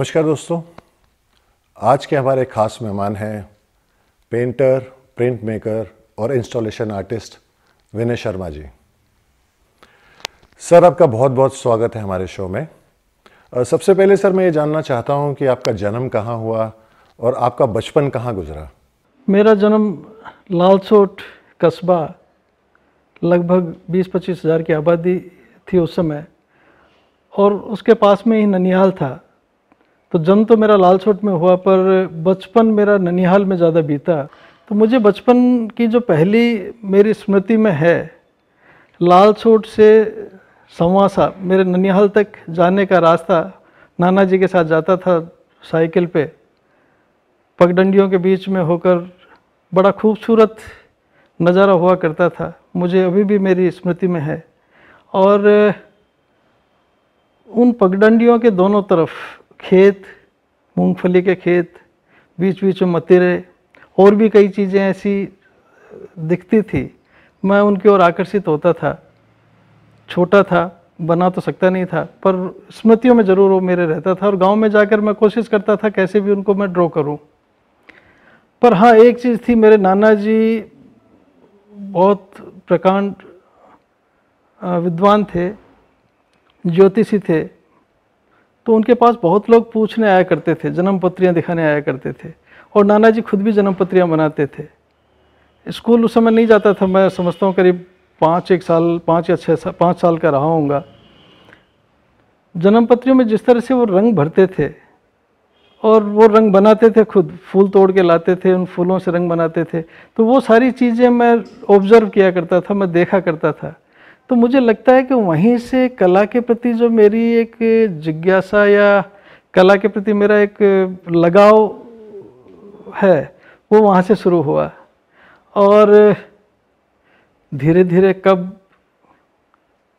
नमस्कार दोस्तों आज के हमारे खास मेहमान हैं पेंटर प्रिंट मेकर और installation artist Vinay Sharma ji sir आपका बहुत बहुत स्वागत है हमारे शो में सबसे पहले सर मैं ये जानना चाहता हूँ कि आपका जन्म कहाँ हुआ और आपका बचपन कहाँ गुजरा मेरा जन्म लालसोट कस्बा लगभग 20-25 हज़ार की आबादी थी उस समय और उसके पास में ही ननिहाल था तो जन्म तो मेरा लाल छोट में हुआ पर बचपन मेरा ननिहाल में ज़्यादा बीता तो मुझे बचपन की जो पहली मेरी स्मृति में है लाल छोट से संवासा मेरे ननिहाल तक जाने का रास्ता नाना जी के साथ जाता था साइकिल पे पगडंडियों के बीच में होकर बड़ा खूबसूरत नज़ारा हुआ करता था मुझे अभी भी मेरी स्मृति में है और उन पगडंडियों के दोनों तरफ खेत मूंगफली के खेत बीच बीच में मतीरे और भी कई चीज़ें ऐसी दिखती थी मैं उनकी ओर आकर्षित होता था छोटा था बना तो सकता नहीं था पर स्मृतियों में ज़रूर वो मेरे रहता था और गांव में जाकर मैं कोशिश करता था कैसे भी उनको मैं ड्रॉ करूं पर हाँ एक चीज़ थी मेरे नाना जी बहुत प्रकांड विद्वान थे ज्योतिषी थे तो उनके पास बहुत लोग पूछने आया करते थे जन्म पत्रियाँ दिखाने आया करते थे और नाना जी खुद भी जन्म पत्रियाँ बनाते थे स्कूल उस समय नहीं जाता था मैं समझता हूँ करीब पाँच एक साल पाँच या छः साल पाँच साल का रहा हूँगा जन्म पत्रियों में जिस तरह से वो रंग भरते थे और वो रंग बनाते थे खुद फूल तोड़ के लाते थे उन फूलों से रंग बनाते थे तो वो सारी चीज़ें मैं ऑब्ज़र्व किया करता था मैं देखा करता था तो मुझे लगता है कि वहीं से कला के प्रति जो मेरी एक जिज्ञासा या कला के प्रति मेरा एक लगाव है वो वहाँ से शुरू हुआ और धीरे धीरे कब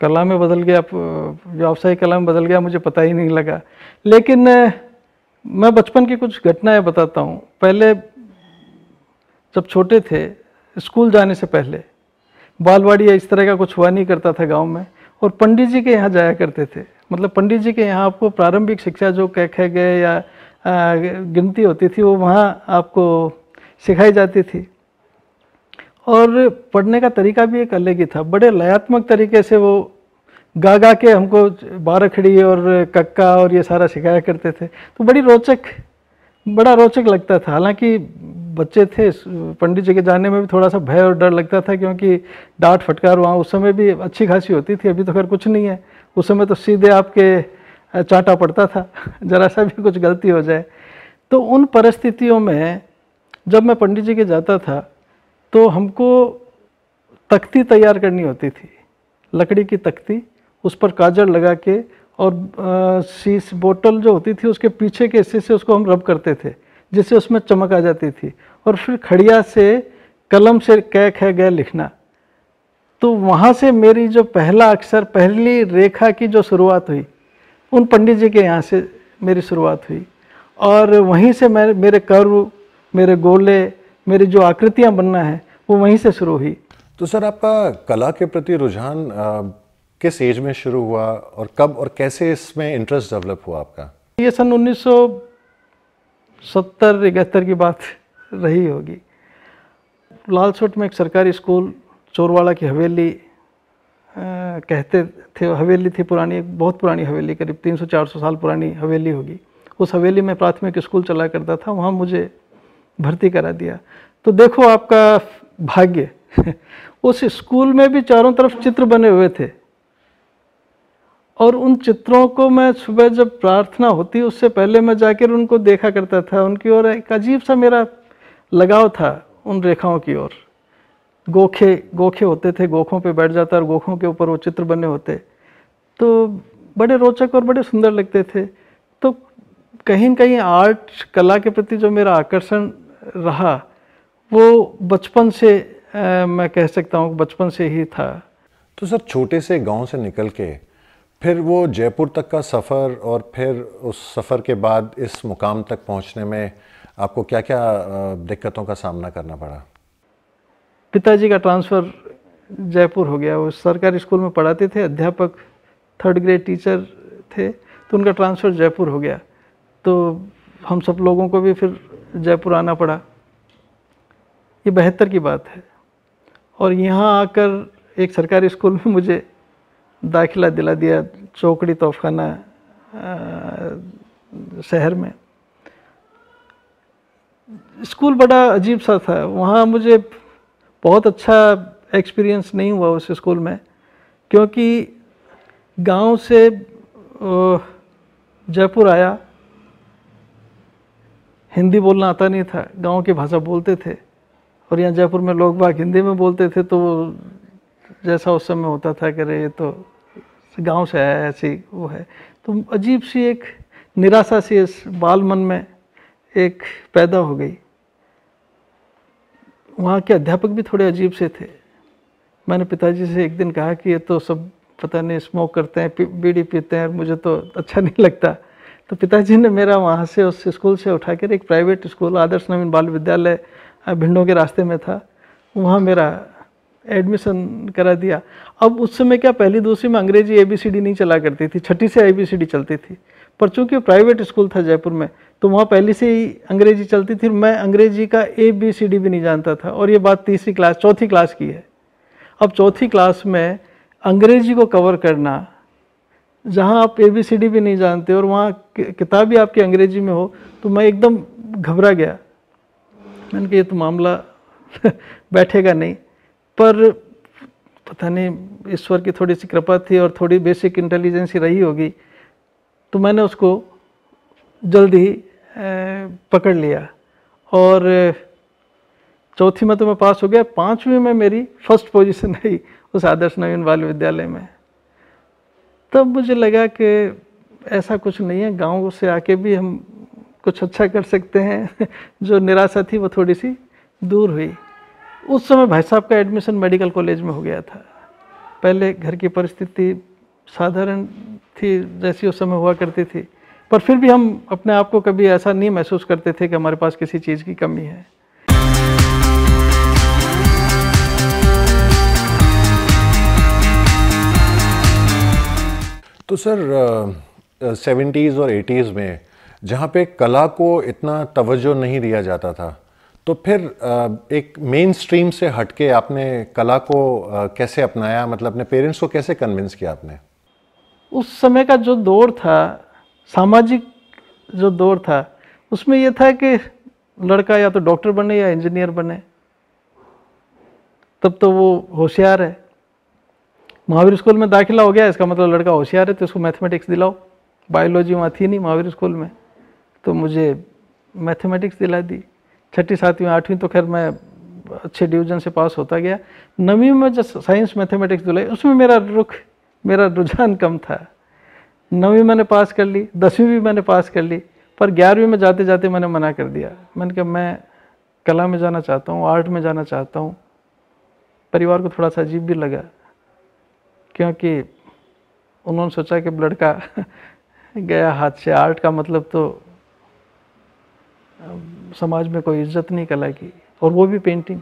कला में बदल गया व्यावसायिक कला में बदल गया मुझे पता ही नहीं लगा लेकिन मैं बचपन की कुछ घटनाएं बताता हूँ पहले जब छोटे थे स्कूल जाने से पहले बालवाड़ी या इस तरह का कुछ हुआ नहीं करता था गाँव में और पंडित जी के यहाँ जाया करते थे मतलब पंडित जी के यहाँ आपको प्रारंभिक शिक्षा जो कह कह गए या गिनती होती थी वो वहाँ आपको सिखाई जाती थी और पढ़ने का तरीका भी एक अलग ही था बड़े लयात्मक तरीके से वो गा गा के हमको बारखड़ी और कक्का और ये सारा सिखाया करते थे तो बड़ी रोचक बड़ा रोचक लगता था हालांकि बच्चे थे पंडित जी के जाने में भी थोड़ा सा भय और डर लगता था क्योंकि डांट फटकार वहाँ उस समय भी अच्छी खासी होती थी अभी तो खैर कुछ नहीं है उस समय तो सीधे आपके चाटा पड़ता था जरा सा भी कुछ गलती हो जाए तो उन परिस्थितियों में जब मैं पंडित जी के जाता था तो हमको तख्ती तैयार करनी होती थी लकड़ी की तख्ती उस पर काजल लगा के और शीश बोतल जो होती थी उसके पीछे के हिस्से से उसको हम रब करते थे जिससे उसमें चमक आ जाती थी और फिर खड़िया से कलम से कै कह गए लिखना तो वहाँ से मेरी जो पहला अक्षर पहली रेखा की जो शुरुआत हुई उन पंडित जी के यहाँ से मेरी शुरुआत हुई और वहीं से मैं मेरे कर्व मेरे गोले मेरी जो आकृतियाँ बनना है वो वहीं से शुरू हुई तो सर आपका कला के प्रति रुझान किस एज में शुरू हुआ और कब और कैसे इसमें इंटरेस्ट डेवलप हुआ आपका ये सन सत्तर इकहत्तर की बात रही होगी लालसोट में एक सरकारी स्कूल चोरवाड़ा की हवेली कहते थे हवेली थी पुरानी एक बहुत पुरानी हवेली करीब 300-400 साल पुरानी हवेली होगी उस हवेली में प्राथमिक स्कूल चला करता था वहाँ मुझे भर्ती करा दिया तो देखो आपका भाग्य उस स्कूल में भी चारों तरफ चित्र बने हुए थे और उन चित्रों को मैं सुबह जब प्रार्थना होती उससे पहले मैं जाकर उनको देखा करता था उनकी ओर एक अजीब सा मेरा लगाव था उन रेखाओं की ओर गोखे गोखे होते थे गोखों पे बैठ जाता और गोखों के ऊपर वो चित्र बने होते तो बड़े रोचक और बड़े सुंदर लगते थे तो कहीं ना कहीं आर्ट कला के प्रति जो मेरा आकर्षण रहा वो बचपन से आ, मैं कह सकता हूँ बचपन से ही था तो सर छोटे से गांव से निकल के फिर वो जयपुर तक का सफ़र और फिर उस सफ़र के बाद इस मुकाम तक पहुंचने में आपको क्या क्या दिक्कतों का सामना करना पड़ा पिताजी का ट्रांसफ़र जयपुर हो गया वो सरकारी स्कूल में पढ़ाते थे अध्यापक थर्ड ग्रेड टीचर थे तो उनका ट्रांसफ़र जयपुर हो गया तो हम सब लोगों को भी फिर जयपुर आना पड़ा ये बेहतर की बात है और यहाँ आकर एक सरकारी स्कूल में मुझे दाखिला दिला दिया चौकड़ी तोफखाना शहर में स्कूल बड़ा अजीब सा था वहाँ मुझे बहुत अच्छा एक्सपीरियंस नहीं हुआ उस स्कूल में क्योंकि गांव से जयपुर आया हिंदी बोलना आता नहीं था गांव की भाषा बोलते थे और यहाँ जयपुर में लोग बाग हिंदी में बोलते थे तो जैसा उस समय होता था कि अरे ये तो गांव से आया ऐसी वो है तो अजीब सी एक निराशा सी इस बाल मन में एक पैदा हो गई वहाँ के अध्यापक भी थोड़े अजीब से थे मैंने पिताजी से एक दिन कहा कि ये तो सब पता नहीं स्मोक करते हैं बीड़ी पीते हैं मुझे तो अच्छा नहीं लगता तो पिताजी ने मेरा वहाँ से उस स्कूल से उठाकर एक प्राइवेट स्कूल आदर्श नवीन बाल विद्यालय भिंडों के रास्ते में था वहाँ मेरा एडमिशन करा दिया अब उस समय क्या पहली दूसरी में अंग्रेजी ए बी सी डी नहीं चला करती थी छठी से बी सी डी चलती थी पर चूंकि प्राइवेट स्कूल था जयपुर में तो वहाँ पहले से ही अंग्रेजी चलती थी मैं अंग्रेजी का ए बी सी डी भी नहीं जानता था और ये बात तीसरी क्लास चौथी क्लास की है अब चौथी क्लास में अंग्रेजी को कवर करना जहाँ आप ए बी सी डी भी नहीं जानते और वहाँ किताब भी आपकी अंग्रेजी में हो तो मैं एकदम घबरा गया मैंने कहा ये तो मामला बैठेगा नहीं पर पता नहीं ईश्वर की थोड़ी सी कृपा थी और थोड़ी बेसिक इंटेलिजेंसी रही होगी तो मैंने उसको जल्दी ही पकड़ लिया और चौथी में तो मैं पास हो गया पाँचवीं में मेरी फर्स्ट पोजीशन आई उस आदर्श नवीन बाल विद्यालय में तब मुझे लगा कि ऐसा कुछ नहीं है गांव से आके भी हम कुछ अच्छा कर सकते हैं जो निराशा थी वो थोड़ी सी दूर हुई उस समय भाई साहब का एडमिशन मेडिकल कॉलेज में हो गया था पहले घर की परिस्थिति साधारण थी जैसी उस समय हुआ करती थी पर फिर भी हम अपने आप को कभी ऐसा नहीं महसूस करते थे कि हमारे पास किसी चीज़ की कमी है तो सर सेवेंटीज़ और एटीज़ में जहाँ पे कला को इतना तवज्जो नहीं दिया जाता था तो फिर एक मेन स्ट्रीम से हटके आपने कला को कैसे अपनाया मतलब अपने पेरेंट्स को कैसे कन्विंस किया आपने उस समय का जो दौर था सामाजिक जो दौर था उसमें यह था कि लड़का या तो डॉक्टर बने या इंजीनियर बने तब तो वो होशियार है महावीर स्कूल में दाखिला हो गया इसका मतलब लड़का होशियार है तो उसको मैथमेटिक्स दिलाओ बायोलॉजी वहाँ थी नहीं महावीर स्कूल में तो मुझे मैथमेटिक्स दिला दी छठी सातवीं आठवीं तो खैर मैं अच्छे डिवीजन से पास होता गया नवीं में जब साइंस मैथमेटिक्स जो उसमें मेरा रुख मेरा रुझान कम था नवीं मैंने पास कर ली दसवीं भी मैंने पास कर ली पर ग्यारहवीं में जाते जाते मैंने मना कर दिया मैंने कहा मैं कला में जाना चाहता हूँ आर्ट में जाना चाहता हूँ परिवार को थोड़ा सा अजीब भी लगा क्योंकि उन्होंने सोचा कि लड़का गया हाथ से आर्ट का मतलब तो समाज में कोई इज्जत नहीं कला की और वो भी पेंटिंग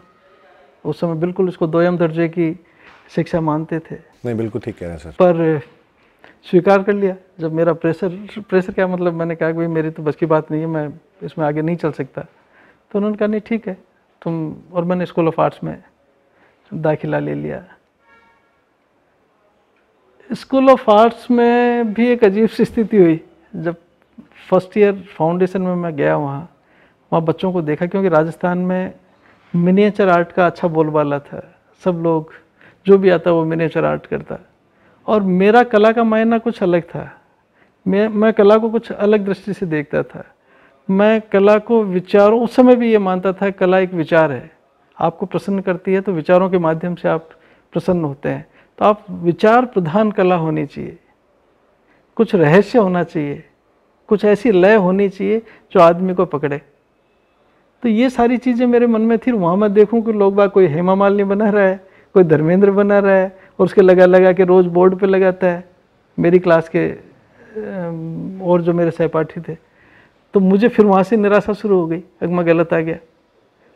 उस समय बिल्कुल उसको दोयम दर्जे की शिक्षा मानते थे नहीं बिल्कुल ठीक कह रहे हैं सर पर स्वीकार कर लिया जब मेरा प्रेशर प्रेशर क्या मतलब मैंने कहा कि भाई मेरी तो बस की बात नहीं है मैं इसमें आगे नहीं चल सकता तो उन्होंने कहा नहीं ठीक है तुम और मैंने स्कूल ऑफ आर्ट्स में दाखिला ले लिया स्कूल ऑफ आर्ट्स में भी एक अजीब सी स्थिति हुई जब फर्स्ट ईयर फाउंडेशन में मैं गया वहाँ वहाँ बच्चों को देखा क्योंकि राजस्थान में मिनिएचर आर्ट का अच्छा बोलबाला था सब लोग जो भी आता वो मिनिएचर आर्ट करता और मेरा कला का मायना कुछ अलग था मैं मैं कला को कुछ अलग दृष्टि से देखता था मैं कला को विचारों उस समय भी ये मानता था कला एक विचार है आपको प्रसन्न करती है तो विचारों के माध्यम से आप प्रसन्न होते हैं तो आप विचार प्रधान कला होनी चाहिए कुछ रहस्य होना चाहिए कुछ ऐसी लय होनी चाहिए जो आदमी को पकड़े तो ये सारी चीज़ें मेरे मन में थी वहाँ मैं देखूँ कि लोग बाग कोई हेमा मालिनी बना रहा है कोई धर्मेंद्र बना रहा है और उसके लगा लगा के रोज़ बोर्ड पे लगाता है मेरी क्लास के और जो मेरे सहपाठी थे तो मुझे फिर वहाँ से निराशा शुरू हो गई अगर मैं गलत आ गया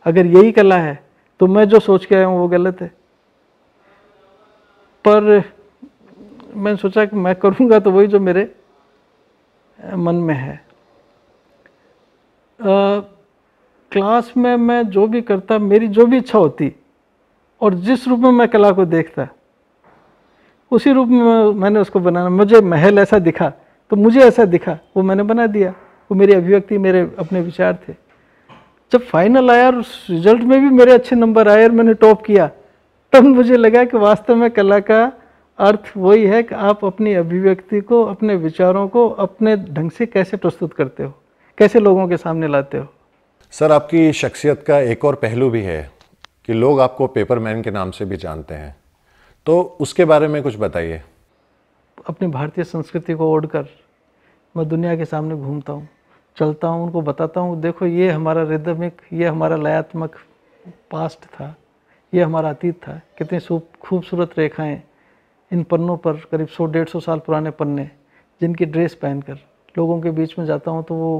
अगर यही कला है तो मैं जो सोच के आया हूँ वो गलत है पर मैंने सोचा कि मैं करूँगा तो वही जो मेरे मन में है आ, क्लास में मैं जो भी करता मेरी जो भी इच्छा होती और जिस रूप में मैं कला को देखता उसी रूप में मैंने उसको बनाना मुझे महल ऐसा दिखा तो मुझे ऐसा दिखा वो मैंने बना दिया वो मेरी अभिव्यक्ति मेरे अपने विचार थे जब फाइनल आया और रिजल्ट में भी मेरे अच्छे नंबर आए और मैंने टॉप किया तब मुझे लगा कि वास्तव में कला का अर्थ वही है कि आप अपनी अभिव्यक्ति को अपने विचारों को अपने ढंग से कैसे प्रस्तुत करते हो कैसे लोगों के सामने लाते हो सर आपकी शख्सियत का एक और पहलू भी है कि लोग आपको पेपर मैन के नाम से भी जानते हैं तो उसके बारे में कुछ बताइए अपनी भारतीय संस्कृति को ओढ़ कर मैं दुनिया के सामने घूमता हूँ चलता हूँ उनको बताता हूँ देखो ये हमारा रिदमिक ये हमारा लयात्मक पास्ट था ये हमारा अतीत था कितनी खूबसूरत रेखाएँ इन पन्नों पर करीब सौ डेढ़ सौ साल पुराने पन्ने जिनकी ड्रेस पहनकर लोगों के बीच में जाता हूँ तो वो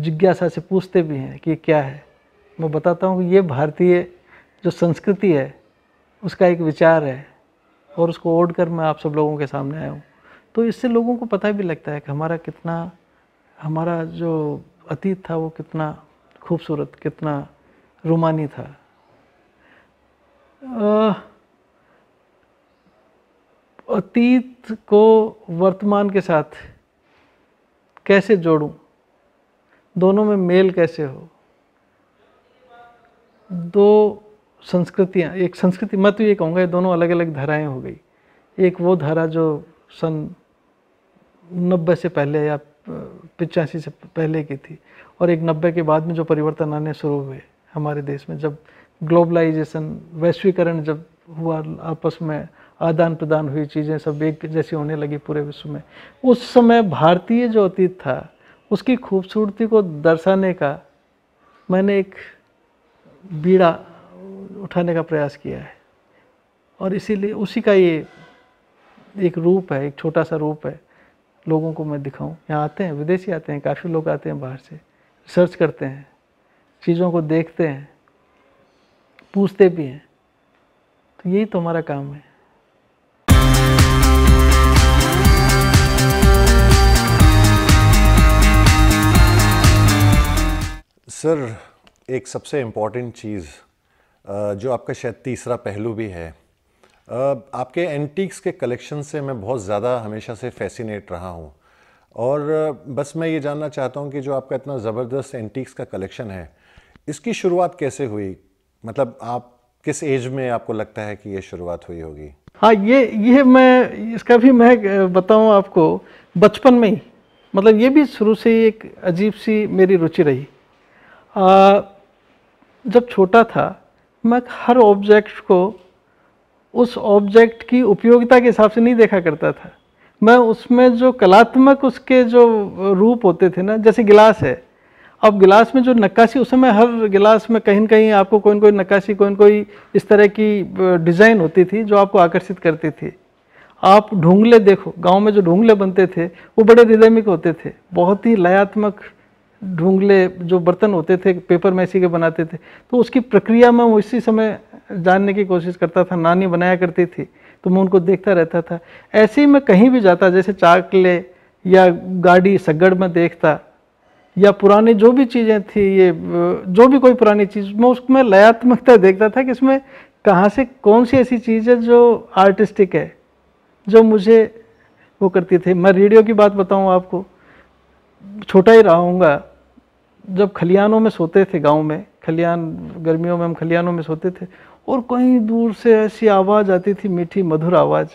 जिज्ञासा से पूछते भी हैं कि क्या है मैं बताता हूँ कि ये भारतीय जो संस्कृति है उसका एक विचार है और उसको ओढ़ कर मैं आप सब लोगों के सामने आया हूँ तो इससे लोगों को पता भी लगता है कि हमारा कितना हमारा जो अतीत था वो कितना खूबसूरत कितना रोमानी था अतीत को वर्तमान के साथ कैसे जोड़ूं दोनों में मेल कैसे हो दो संस्कृतियाँ एक संस्कृति मैं तो ये कहूँगा ये दोनों अलग अलग धाराएं हो गई एक वो धारा जो सन नब्बे से पहले या पिचासी से पहले की थी और एक नब्बे के बाद में जो परिवर्तन आने शुरू हुए हमारे देश में जब ग्लोबलाइजेशन वैश्वीकरण जब हुआ आपस में आदान प्रदान हुई चीज़ें सब एक जैसी होने लगी पूरे विश्व में उस समय भारतीय जो अतीत था उसकी खूबसूरती को दर्शाने का मैंने एक बीड़ा उठाने का प्रयास किया है और इसीलिए उसी का ये एक रूप है एक छोटा सा रूप है लोगों को मैं दिखाऊं यहाँ आते हैं विदेशी आते हैं काफ़ी लोग आते हैं बाहर से रिसर्च करते हैं चीज़ों को देखते हैं पूछते भी हैं तो यही तो हमारा काम है सर एक सबसे इम्पॉर्टेंट चीज़ जो आपका शायद तीसरा पहलू भी है आपके एंटीक्स के कलेक्शन से मैं बहुत ज़्यादा हमेशा से फैसिनेट रहा हूँ और बस मैं ये जानना चाहता हूँ कि जो आपका इतना ज़बरदस्त एंटीक्स का कलेक्शन है इसकी शुरुआत कैसे हुई मतलब आप किस एज में आपको लगता है कि ये शुरुआत हुई होगी हाँ ये ये मैं इसका भी मैं बताऊँ आपको बचपन में ही मतलब ये भी शुरू से एक अजीब सी मेरी रुचि रही आ, जब छोटा था मैं हर ऑब्जेक्ट को उस ऑब्जेक्ट की उपयोगिता के हिसाब से नहीं देखा करता था मैं उसमें जो कलात्मक उसके जो रूप होते थे ना जैसे गिलास है अब गिलास में जो नक्काशी उस समय हर गिलास में कहीं ना कहीं आपको कोई ना कोई नक्काशी कोई ना कोई इस तरह की डिज़ाइन होती थी जो आपको आकर्षित करती थी आप ढूंगले देखो गांव में जो ढूंगले बनते थे वो बड़े रिदमिक होते थे बहुत ही लयात्मक ढूंगले जो बर्तन होते थे पेपर मैसी के बनाते थे तो उसकी प्रक्रिया मैं इसी समय जानने की कोशिश करता था नानी बनाया करती थी तो मैं उनको देखता रहता था ऐसे ही मैं कहीं भी जाता जैसे चाकले या गाड़ी सगड़ में देखता या पुरानी जो भी चीज़ें थी ये जो भी कोई पुरानी चीज़ मैं उसमें लयात्मकता देखता था कि इसमें कहाँ से कौन सी ऐसी चीज़ है जो आर्टिस्टिक है जो मुझे वो करती थी मैं रेडियो की बात बताऊँ आपको छोटा ही रहा जब खलियानों में सोते थे गांव में खलियान गर्मियों में हम खलियानों में सोते थे और कहीं दूर से ऐसी आवाज़ आती थी मीठी मधुर आवाज़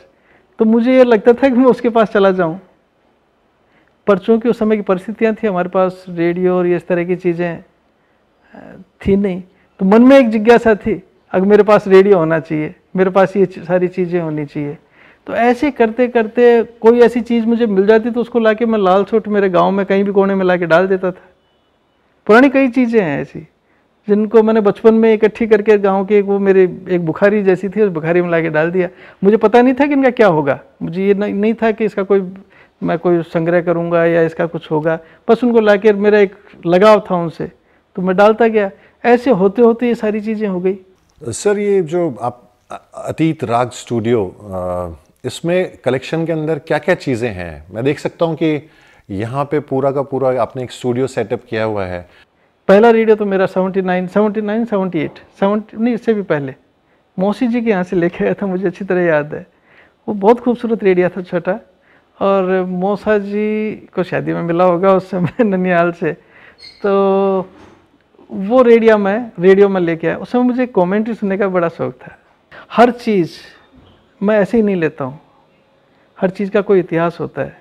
तो मुझे ये लगता था कि मैं उसके पास चला जाऊं पर चूँकि उस समय की परिस्थितियाँ थी हमारे पास रेडियो और ये इस तरह की चीज़ें थी नहीं तो मन में एक जिज्ञासा थी अगर मेरे पास रेडियो होना चाहिए मेरे पास ये सारी चीज़ें होनी चाहिए तो ऐसे करते करते कोई ऐसी चीज़ मुझे मिल जाती तो उसको ला मैं लाल सोट मेरे गाँव में कहीं भी कोने में ला डाल देता था पुरानी कई चीज़ें हैं ऐसी जिनको मैंने बचपन में इकट्ठी करके गांव के एक वो मेरे एक बुखारी जैसी थी उस बुखारी में ला डाल दिया मुझे पता नहीं था कि इनका क्या होगा मुझे ये नहीं था कि इसका कोई मैं कोई संग्रह करूँगा या इसका कुछ होगा बस उनको ला मेरा एक लगाव था उनसे तो मैं डालता गया ऐसे होते होते ये सारी चीज़ें हो गई सर ये जो आप अतीत राग स्टूडियो इसमें कलेक्शन के अंदर क्या क्या चीज़ें हैं मैं देख सकता हूँ कि यहाँ पे पूरा का पूरा आपने एक स्टूडियो सेटअप किया हुआ है पहला रेडियो तो मेरा 79, 79, 78, 70 नहीं इससे भी पहले मौसी जी के यहाँ से लेके आया था मुझे अच्छी तरह याद है वो बहुत खूबसूरत रेडियो था छोटा और मौसा जी को शादी में मिला होगा उस समय ननियाल से तो वो रेडियो में रेडियो में लेके आया उस समय मुझे कॉमेंट्री सुनने का बड़ा शौक था हर चीज़ मैं ऐसे ही नहीं लेता हूँ हर चीज़ का कोई इतिहास होता है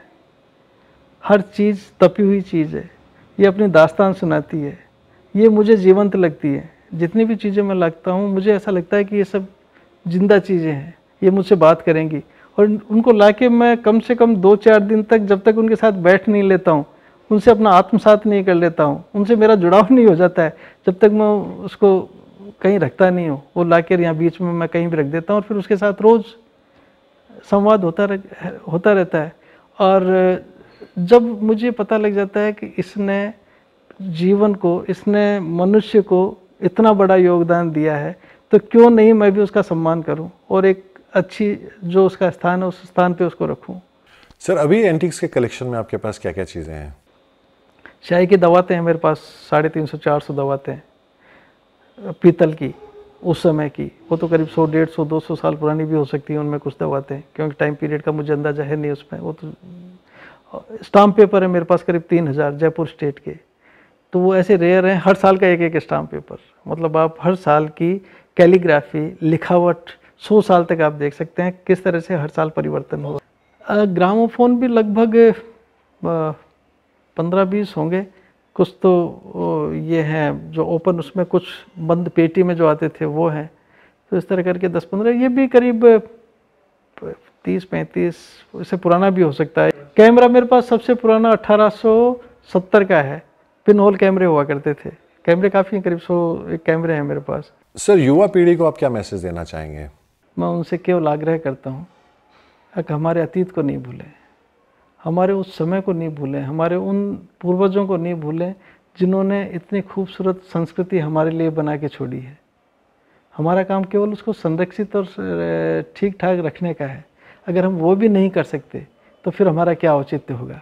हर चीज़ तपी हुई चीज़ है ये अपनी दास्तान सुनाती है ये मुझे जीवंत लगती है जितनी भी चीज़ें मैं लगता हूँ मुझे ऐसा लगता है कि ये सब जिंदा चीज़ें हैं ये मुझसे बात करेंगी और उनको ला के मैं कम से कम दो चार दिन तक जब तक उनके साथ बैठ नहीं लेता हूँ उनसे अपना आत्मसात नहीं कर लेता हूँ उनसे मेरा जुड़ाव नहीं हो जाता है जब तक मैं उसको कहीं रखता नहीं हूँ वो ला कर यहाँ बीच में मैं कहीं भी रख देता हूँ और फिर उसके साथ रोज़ संवाद होता रह, होता रहता है और जब मुझे पता लग जाता है कि इसने जीवन को इसने मनुष्य को इतना बड़ा योगदान दिया है तो क्यों नहीं मैं भी उसका सम्मान करूं और एक अच्छी जो उसका स्थान है उस स्थान पे उसको रखूं सर अभी एंटिक्स के कलेक्शन में आपके पास क्या क्या चीज़ें हैं शाही की दवातें हैं मेरे पास साढ़े तीन सौ चार सौ दवातें हैं पीतल की उस समय की वो तो करीब सौ डेढ़ सौ दो सौ साल पुरानी भी हो सकती हैं उनमें कुछ दवातें क्योंकि टाइम पीरियड का मुझे अंदाजा है नहीं उसमें वो तो स्टाम्प पेपर है मेरे पास करीब तीन हज़ार जयपुर स्टेट के तो वो ऐसे रेयर हैं हर साल का एक एक स्टाम्प पेपर मतलब आप हर साल की कैलीग्राफी लिखावट सौ साल तक आप देख सकते हैं किस तरह से हर साल परिवर्तन हुआ ग्रामोफोन भी लगभग पंद्रह बीस होंगे कुछ तो ये हैं जो ओपन उसमें कुछ बंद पेटी में जो आते थे वो हैं तो इस तरह करके दस पंद्रह ये भी करीब तीस पैंतीस इससे पुराना भी हो सकता है कैमरा मेरे पास सबसे पुराना सत्तर का है पिन होल कैमरे हुआ करते थे कैमरे काफ़ी हैं करीब सौ एक कैमरे हैं मेरे पास सर युवा पीढ़ी को आप क्या मैसेज देना चाहेंगे मैं उनसे केवल आग्रह करता हूँ कि हमारे अतीत को नहीं भूलें हमारे उस समय को नहीं भूलें हमारे उन पूर्वजों को नहीं भूलें जिन्होंने इतनी खूबसूरत संस्कृति हमारे लिए बना के छोड़ी है हमारा काम केवल उसको संरक्षित और ठीक ठाक रखने का है अगर हम वो भी नहीं कर सकते तो फिर हमारा क्या औचित्य होगा